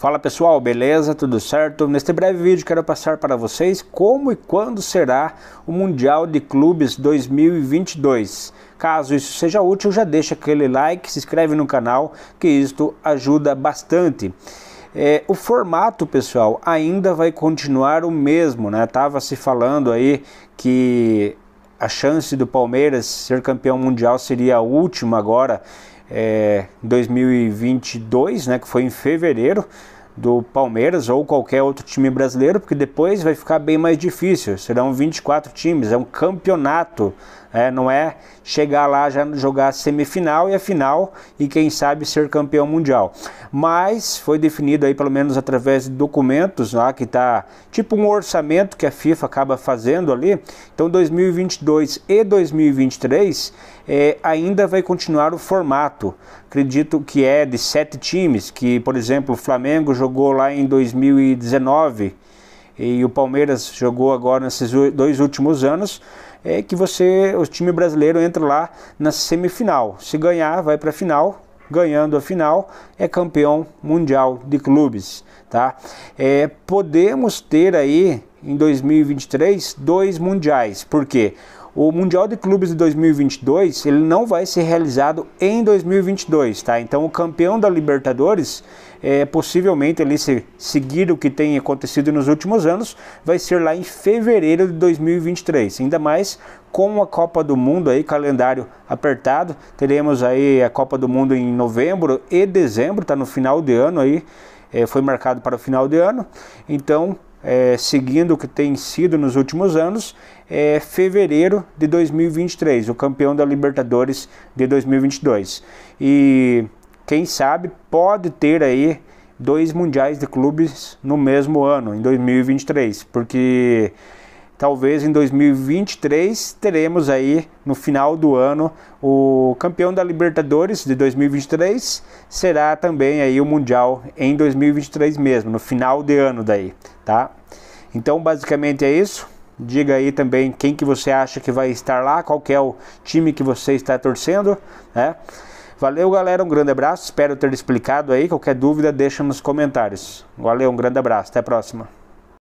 Fala pessoal, beleza? Tudo certo? Neste breve vídeo quero passar para vocês como e quando será o Mundial de Clubes 2022. Caso isso seja útil, já deixa aquele like, se inscreve no canal, que isto ajuda bastante. É, o formato, pessoal, ainda vai continuar o mesmo, né? Tava se falando aí que a chance do Palmeiras ser campeão mundial seria a última agora é, 2022, né, que foi em fevereiro, do Palmeiras ou qualquer outro time brasileiro, porque depois vai ficar bem mais difícil. Serão 24 times, é um campeonato, é, não é chegar lá já jogar a semifinal e a final e quem sabe ser campeão mundial. Mas foi definido aí pelo menos através de documentos lá que tá tipo um orçamento que a FIFA acaba fazendo ali. Então 2022 e 2023 é, ainda vai continuar o formato. Acredito que é de sete times, que por exemplo o Flamengo jogou lá em 2019 e o Palmeiras jogou agora nesses dois últimos anos, é que você, o time brasileiro entra lá na semifinal. Se ganhar, vai para a final. Ganhando a final, é campeão mundial de clubes, tá? É, podemos ter aí em 2023 dois mundiais, porque quê? O Mundial de Clubes de 2022 ele não vai ser realizado em 2022, tá? Então o campeão da Libertadores é, possivelmente ali se seguir o que tem acontecido nos últimos anos, vai ser lá em fevereiro de 2023. Ainda mais com a Copa do Mundo aí, calendário apertado, teremos aí a Copa do Mundo em novembro e dezembro, tá no final de ano aí é, foi marcado para o final de ano. Então, é, seguindo o que tem sido nos últimos anos, é fevereiro de 2023, o campeão da Libertadores de 2022. E quem sabe pode ter aí dois mundiais de clubes no mesmo ano, em 2023, porque talvez em 2023 teremos aí no final do ano o campeão da Libertadores de 2023 será também aí o mundial em 2023 mesmo, no final de ano daí, tá? Então basicamente é isso. Diga aí também quem que você acha que vai estar lá, qual é o time que você está torcendo, né? Valeu, galera, um grande abraço. Espero ter explicado aí. Qualquer dúvida, deixa nos comentários. Valeu, um grande abraço. Até a próxima.